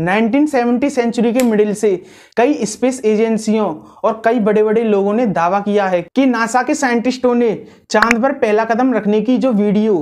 1970 century के middle से कई स्पेस एजेंसियों और कई बड़े बड़े लोगों ने दावा किया है कि नासा के साइंटिस्टों ने चांद पर पहला कदम रखने की जो वीडियो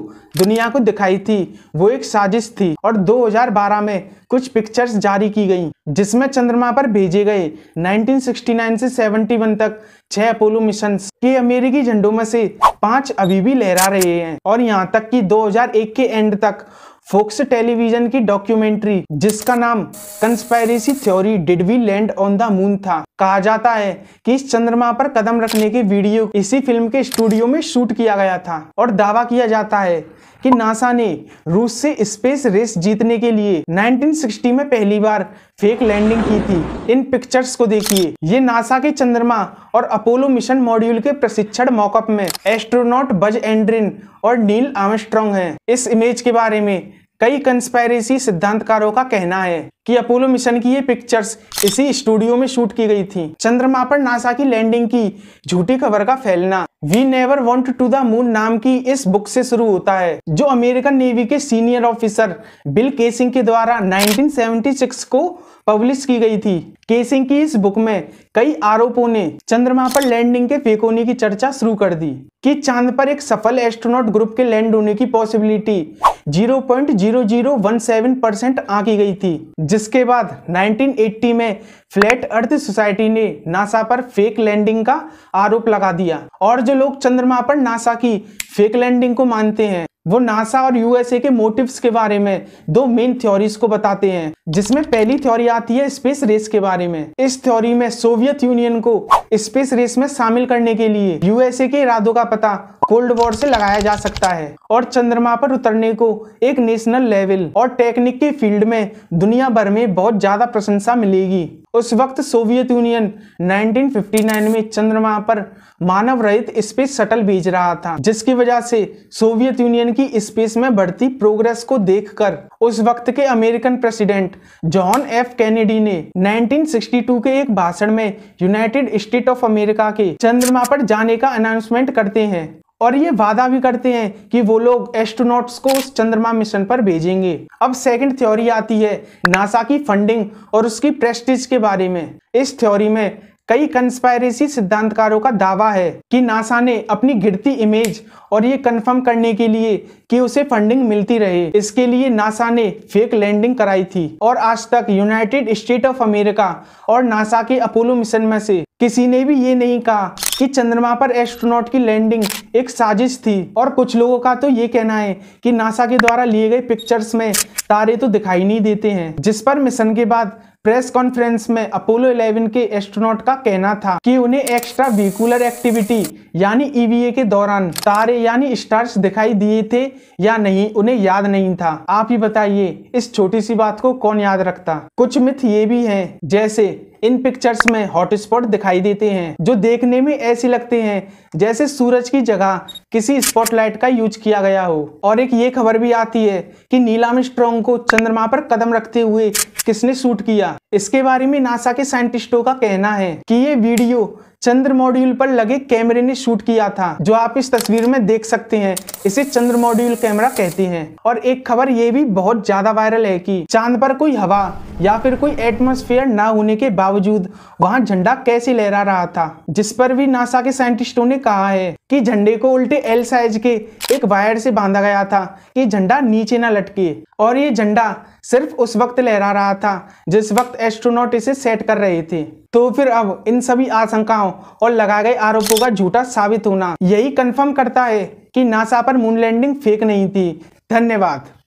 दुनिया को दिखाई थी वो एक साजिश थी और 2012 में कुछ पिक्चर्स जारी की गई जिसमें चंद्रमा पर भेजे गए 1969 से 71 तक छह अपोलो मिशन के अमेरिकी झंडों में से पांच अभी भी लहरा रहे हैं और यहाँ तक कि 2001 के एंड तक फोक्स टेलीविजन की डॉक्यूमेंट्री जिसका नाम conspiracy theory did we land on the moon था कहा जाता है कि इस चंद्रमा पर कदम रखने की वीडियो इसी फिल्म के स्टूडियो में शूट किया गया था और दावा किया जाता है कि नासा ने रूस से स्पेस रेस जीतने के लिए 1960 में पहली बार फेक लैंडिंग की थी इन पिक्चर्स को देखिए ये नासा के चंद्रमा और अपोलो मिशन मॉड्यूल के प्रशिक्षण मॉकअप में एस्ट्रोनॉट बज एंड्रिन और नील आमस्ट्रॉन्ग हैं। इस इमेज के बारे में कई कंस्पायरेसी सिद्धांतकारों का कहना है कि अपोलो मिशन की ये पिक्चर्स इसी स्टूडियो में शूट की गई थी चंद्रमा पर नासा की लैंडिंग की झूठी खबर का फैलना we never want to the moon नाम की इस बुक से शुरू होता है जो अमेरिकन नेवी के सीनियर ऑफिसर बिल केसिंग के द्वारा 1976 को पब्लिश की गई थी केसिंग की इस बुक में कई आरोपों ने चंद्रमा पर लैंडिंग के फेक होने की चर्चा शुरू कर दी कि चांद पर एक सफल एस्ट्रोनॉट ग्रुप के लैंड होने की पॉसिबिलिटी 0.0017 परसेंट आकी गई थी जिस जिसके बाद 1980 में फ्लैट अर्थ सोसाइटी ने नासा पर फेक लैंडिंग का आरोप लगा दिया और जो लोग चंद्रमा पर नासा की फेक लैंडिंग को मानते हैं वो नासा और यूएसए के मोटिव्स के बारे में दो मेन थ्योरीज को बताते हैं जिसमें पहली थ्योरी आती है स्पेस रेस के बारे में इस थ्योरी में सोवियत यूनियन को स्पेस रेस में शामिल करने के लिए यूएसए के इरादों का पता कोल्ड वॉर से लगाया जा सकता है और चंद्रमा पर उतरने को एक नेशनल लेवल और टेक्निक के फील्ड में दुनिया भर में बहुत ज्यादा प्रशंसा मिलेगी उस वक्त सोवियत यूनियन 1959 में चंद्रमा पर मानव रहित स्पेस शटल भेज रहा था जिसकी वजह से सोवियत यूनियन की स्पेस में बढ़ती प्रोग्रेस को देखकर उस वक्त के American president John F Kennedy ने 1962 के एक भाषण में यूनाइटेड स्टेट ऑफ अमेरिका के चंद्रमा पर जाने का अनाउंसमेंट करते हैं और ये वादा भी करते हैं कि वो लोग एस्ट्रोनॉट्स को उस चंद्रमा मिशन पर भेजेंगे अब सेकंड थ्योरी आती है नासा की फंडिंग और उसकी प्रेस्टिज के बारे में इस थ्योरी में कई कंस्पायरेसी सिद्धांतकारों का दावा है कि नासा ने अपनी गिरती इमेज और ये कंफर्म करने के लिए कि उसे फंडिंग मिलती रहे इसके लिए नासा ने फेक लैंडिंग कराई थी और आज तक यूनाइटेड स्टेट ऑफ अमेरिका और नासा के अपोलो मिशन में से किसी ने भी ये नहीं कहा कि चंद्रमा पर एस्ट्रोनॉट की लैंडिंग एक साजिश थी और कुछ लोगों का तो ये कहना है कि नासा के द्वारा लिए गए पिक्चर्स में तारे तो दिखाई नहीं देते हैं जिस पर मिशन के बाद प्रेस कॉन्फ्रेंस में अपोलो 11 के एस्ट्रोनॉट का कहना था कि उन्हें एक्स्ट्रा व्हीकुलर एक्टिविटी यानी ईवीए e के दौरान तारे यानी स्टार्स दिखाई दिए थे या नहीं उन्हें याद नहीं था आप ही बताइए इस छोटी सी बात को कौन याद रखता कुछ मिथ ये भी हैं जैसे इन पिक्चर्स में हॉटस्पॉट दिखाई देते हैं जो देखने में ऐसे लगते हैं जैसे सूरज की जगह किसी स्पॉटलाइट का यूज किया गया हो और एक ये खबर भी आती है कि नीलाम स्ट्रॉन्ग को चंद्रमा पर कदम रखते हुए किसने शूट किया इसके बारे में नासा के साइंटिस्टों का कहना है कि ये वीडियो चंद्र मॉड्यूल पर लगे कैमरे ने शूट किया था जो आप इस तस्वीर में देख सकते हैं इसे चंद्र मॉड्यूल कैमरा कहते हैं और एक खबर ये भी बहुत ज्यादा वायरल है कि चांद पर कोई हवा या फिर कोई एटमोस्फेयर ना होने के बावजूद वहां झंडा कैसे लहरा रहा था जिस पर भी नासा के साइंटिस्टों ने कहा है कि झंडे को उल्टे एल साइज के एक वायर से बांधा गया था कि झंडा नीचे ना लटके और ये झंडा सिर्फ उस वक्त लहरा रहा था जिस वक्त एस्ट्रोनॉट इसे सेट कर रहे थे तो फिर अब इन सभी आशंकाओं और लगाए गए आरोपों का झूठा साबित होना यही कंफर्म करता है कि नासा पर मून लैंडिंग फेक नहीं थी धन्यवाद